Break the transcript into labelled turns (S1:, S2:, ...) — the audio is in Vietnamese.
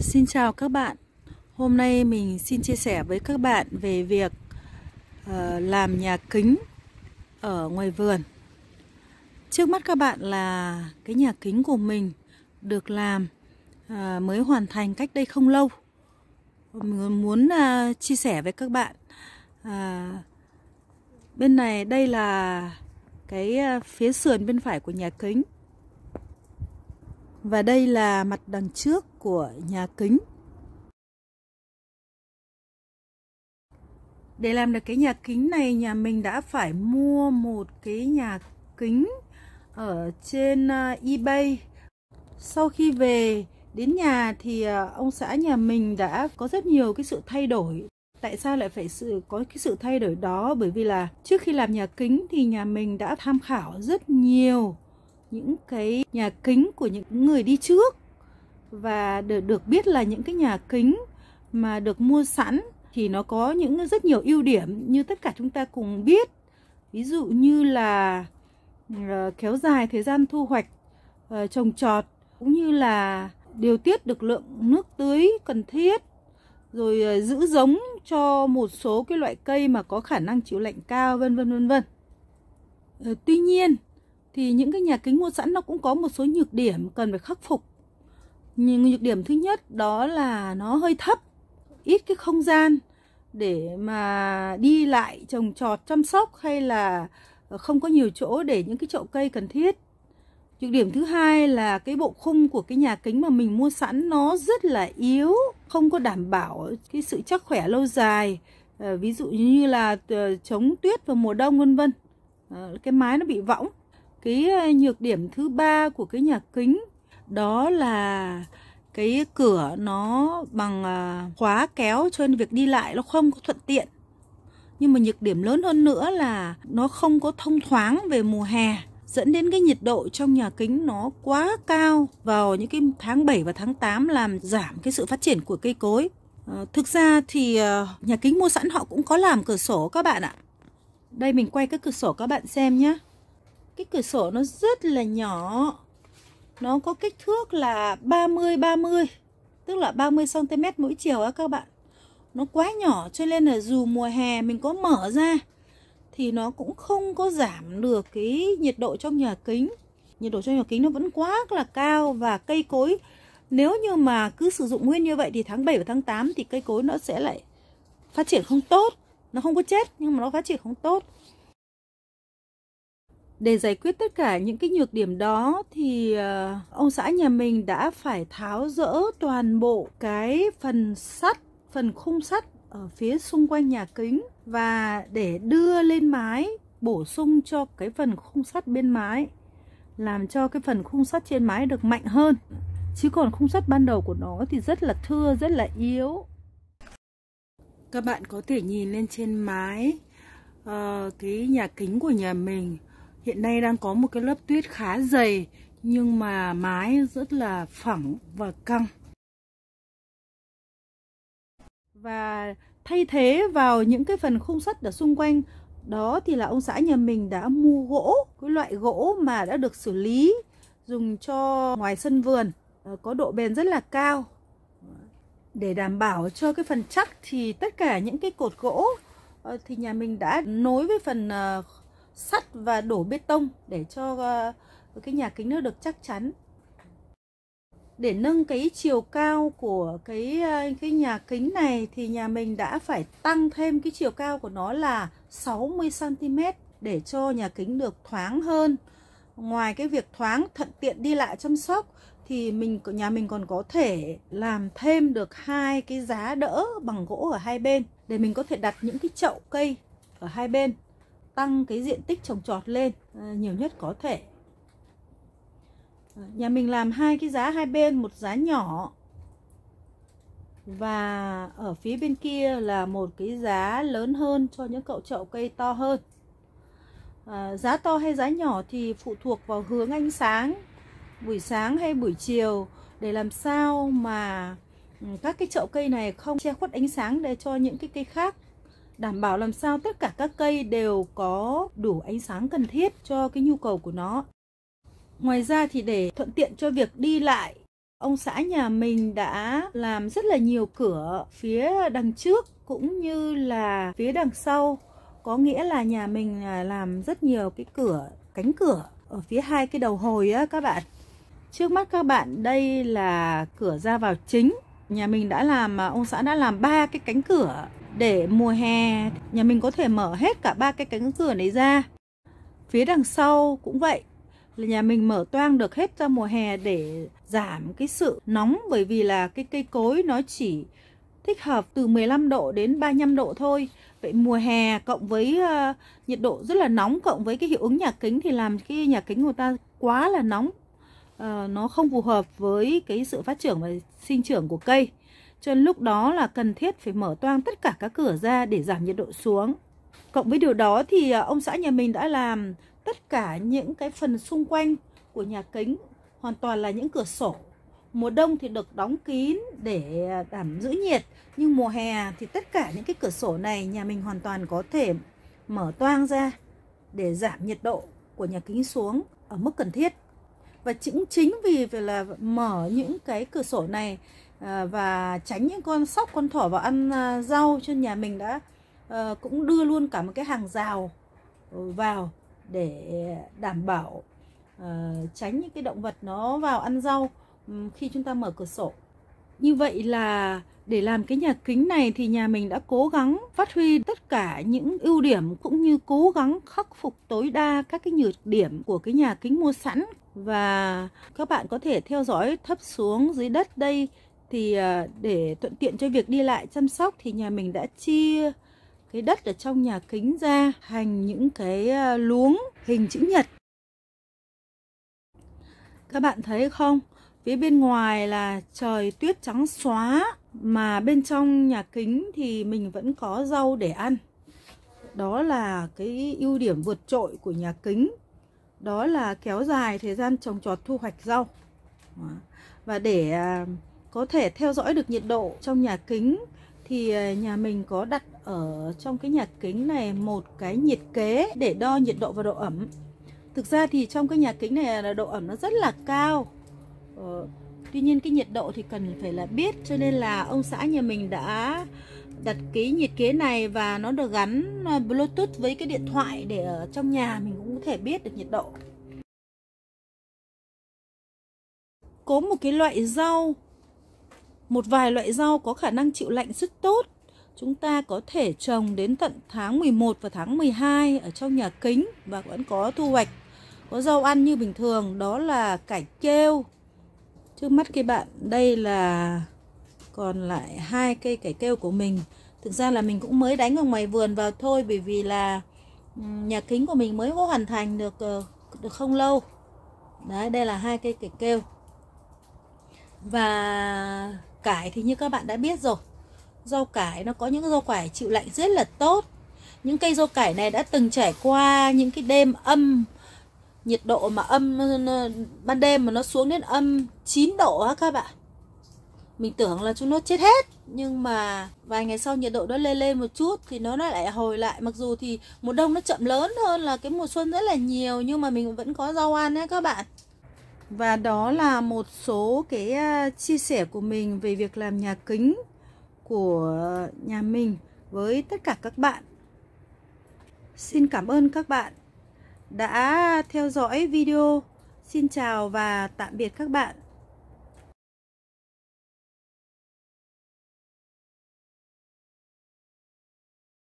S1: Xin chào các bạn Hôm nay mình xin chia sẻ với các bạn về việc uh, làm nhà kính ở ngoài vườn Trước mắt các bạn là cái nhà kính của mình được làm uh, mới hoàn thành cách đây không lâu Mình muốn uh, chia sẻ với các bạn uh, Bên này đây là cái phía sườn bên phải của nhà kính và đây là mặt đằng trước của nhà kính. Để làm được cái nhà kính này nhà mình đã phải mua một cái nhà kính ở trên ờ, eBay. Sau khi về đến nhà thì ờ, ông xã nhà mình đã có rất nhiều cái sự thay đổi. Tại sao lại phải sự có cái sự thay đổi đó? Bởi vì là trước khi làm nhà kính thì nhà mình đã tham khảo rất nhiều những cái nhà kính của những người đi trước và được được biết là những cái nhà kính mà được mua sẵn thì nó có những rất nhiều ưu điểm như tất cả chúng ta cùng biết ví dụ như là ờ, kéo dài thời gian thu hoạch ờ, trồng trọt cũng như là điều tiết được lượng nước tưới cần thiết rồi ờ, giữ giống cho một số cái loại cây mà có khả năng chịu lạnh cao vân vân vân vân tuy nhiên thì những cái nhà kính mua sẵn nó cũng có một số nhược điểm cần phải khắc phục nhược điểm thứ nhất đó là nó hơi thấp ít cái không gian để mà đi lại trồng trọt chăm sóc hay là ờ, không có nhiều chỗ để những cái chậu cây cần thiết nhược điểm thứ hai là cái bộ khung của cái nhà kính mà mình mua sẵn nó rất là yếu không có đảm bảo cái sự chắc khỏe lâu dài ờ, ví dụ như là chống ờ, tuyết vào mùa đông vân vân cái mái nó bị võng cái ờ, nhược điểm thứ ba của cái nhà kính đó là cái cửa nó bằng ờ, khóa kéo cho nên việc đi lại nó không có thuận tiện nhưng mà nhược điểm lớn hơn nữa là nó không có thông thoáng về mùa hè dẫn đến cái nhiệt độ trong nhà kính nó quá cao vào những cái tháng 7 và tháng 8 làm giảm cái sự phát triển của cây cối. À, thực ra thì nhà kính mua sẵn họ cũng có làm cửa sổ các bạn ạ. Đây mình quay các cửa sổ các bạn xem nhé cái cửa sổ nó rất là nhỏ nó có kích thước là 30 30 tức là 30 cm mỗi chiều á các bạn nó quá nhỏ cho nên là dù mùa hè mình có mở ra thì nó cũng không có giảm được cái nhiệt độ trong nhà kính nhiệt độ trong nhà kính nó vẫn quá là cao và cây cối nếu như mà cứ sử dụng nguyên như vậy thì tháng 7 và tháng 8 thì cây cối nó sẽ lại phát triển không tốt nó không có chết nhưng mà nó phát triển không tốt để giải quyết tất cả những cái nhược điểm đó thì ờ, ông xã nhà mình đã phải tháo rỡ toàn bộ cái phần sắt, phần khung sắt ở phía xung quanh nhà kính và để đưa lên mái bổ sung cho cái phần khung sắt bên mái làm cho cái phần khung sắt trên mái được mạnh hơn chứ còn khung sắt ban đầu của nó thì rất là thưa rất là yếu các bạn có thể nhìn lên trên mái uh, cái nhà kính của nhà mình Hiện nay đang có một cái lớp tuyết khá dày nhưng mà mái rất là phẳng và căng. Và thay thế vào những cái phần khung sắt ở xung quanh đó thì là ông xã nhà mình đã mua gỗ, cái loại gỗ mà đã được xử lý dùng cho ngoài sân vườn ờ, có độ bền rất là cao. Để đảm bảo cho cái phần chắc thì tất cả những cái cột gỗ ờ, thì nhà mình đã nối với phần ờ, sắt và đổ bê tông để cho ờ, cái nhà kính nó được chắc chắn để nâng cái chiều cao của cái ờ, cái nhà kính này thì nhà mình đã phải tăng thêm cái chiều cao của nó là 60 cm để cho nhà kính được thoáng hơn. Ngoài cái việc thoáng thuận tiện đi lại chăm sóc thì mình nhà mình còn có thể làm thêm được hai cái giá đỡ bằng gỗ ở hai bên để mình có thể đặt những cái chậu cây ở hai bên tăng cái diện tích trồng trọt lên à, nhiều nhất có thể à, nhà mình làm hai cái giá hai bên một giá nhỏ và ở phía bên kia là một cái giá lớn hơn cho những cậu chậu cây to hơn à, giá to hay giá nhỏ thì phụ thuộc vào hướng ánh sáng buổi sáng hay buổi chiều để làm sao mà ừ, các cái chậu cây này không che khuất ánh sáng để cho những cái cây khác đảm bảo làm sao tất cả các cây đều có đủ ánh sáng cần thiết cho cái nhu cầu của nó. Ngoài ra thì để thuận tiện cho việc đi lại, ông xã nhà mình đã làm rất là nhiều cửa phía đằng trước cũng như là phía đằng sau. Có nghĩa là nhà mình à, làm rất nhiều cái cửa, cánh cửa ở phía hai cái đầu hồi á các bạn. Trước mắt các bạn đây là cửa ra vào chính. Nhà mình đã làm, à, ông xã đã làm ba cái cánh cửa để mùa hè nhà mình có thể mở hết cả ba cái cánh cửa này ra phía đằng sau cũng vậy là nhà mình mở toang được hết ra mùa hè để giảm cái sự nóng bởi vì là cái cây cối nó chỉ thích hợp từ 15 độ đến 35 độ thôi. Vậy mùa hè cộng với uh, nhiệt độ rất là nóng cộng với cái hiệu ứng nhà kính thì làm cái nhà kính của ta quá là nóng. Uh, nó không phù hợp với cái sự phát triển và sinh trưởng của cây. Cho nên lúc đó là cần thiết phải mở toang tất cả các cửa ra để giảm nhiệt độ xuống. Cộng với điều đó thì à, ông xã nhà mình đã làm tất cả những cái phần xung quanh của nhà kính hoàn toàn là những cửa sổ. Mùa đông thì được đóng kín để đảm giữ nhiệt, nhưng mùa hè thì tất cả những cái cửa sổ này nhà mình hoàn toàn có thể mở toang ra để giảm nhiệt độ của nhà kính xuống ở mức cần thiết. Và chính chính vì là mở những cái cửa sổ này Ờ, và tránh những con sóc con thỏ vào ăn à, rau cho nhà mình đã ờ, cũng đưa luôn cả một cái hàng rào ừ, vào để đảm bảo ờ, tránh những cái động vật nó vào ăn rau ừ, khi chúng ta mở cửa sổ như vậy là để làm cái nhà kính này thì nhà mình đã cố gắng phát huy tất cả những ưu điểm cũng như cố gắng khắc phục tối đa các cái nhược điểm của cái nhà kính mua sẵn và các bạn có thể theo dõi thấp xuống dưới đất đây thì à, để thuận tiện cho việc đi lại chăm sóc thì nhà mình đã chia cái đất ở trong nhà kính ra thành những cái à, luống hình chữ nhật. Các bạn thấy không? Phía bên ngoài là trời tuyết trắng xóa mà bên trong nhà kính thì mình vẫn có rau để ăn. Đó là cái ưu điểm vượt trội của nhà kính. Đó là kéo dài thời gian trồng trọt thu hoạch rau. Và để à, có thể theo dõi được nhiệt độ trong nhà kính thì ờ, nhà mình có đặt ở trong cái nhà kính này một cái nhiệt kế để đo nhiệt độ và độ ẩm thực ra thì trong cái nhà kính này là độ ẩm nó rất là cao ờ, tuy nhiên cái nhiệt độ thì cần phải là biết cho nên là ông xã nhà mình đã đặt cái nhiệt kế này và nó được gắn ờ, bluetooth với cái điện thoại để ở trong nhà mình cũng có thể biết được nhiệt độ có một cái loại rau một vài loại rau có khả năng chịu lạnh rất tốt. Chúng ta có thể trồng đến tận tháng 11 và tháng 12 ở trong nhà kính và vẫn có thu hoạch. Có rau ăn như bình thường đó là cải kêu. Trước mắt các bạn, đây là còn lại hai cây cải kêu của mình. Thực ra là mình cũng mới đánh ở ngoài vườn vào thôi bởi vì là nhà kính của mình mới có hoàn thành được ờ, được không lâu. Đấy, đây là hai cây cải kêu và cải thì như các bạn đã biết rồi Rau cải nó có những rau cải chịu lạnh rất là tốt Những cây rau cải này đã từng trải qua những cái đêm âm Nhiệt độ mà âm ờ, ban đêm mà nó xuống đến âm 9 độ á các bạn Mình tưởng là chúng nó chết hết Nhưng mà vài ngày sau nhiệt độ nó lên lên một chút Thì nó lại hồi lại Mặc dù thì mùa đông nó chậm lớn hơn là cái mùa xuân rất là nhiều Nhưng mà mình vẫn có rau ăn á các bạn và đó là một số cái à, chia sẻ của mình về việc làm nhà kính của nhà mình với tất cả các bạn. Xin cảm ơn các bạn đã theo dõi video. Xin chào và tạm biệt các bạn.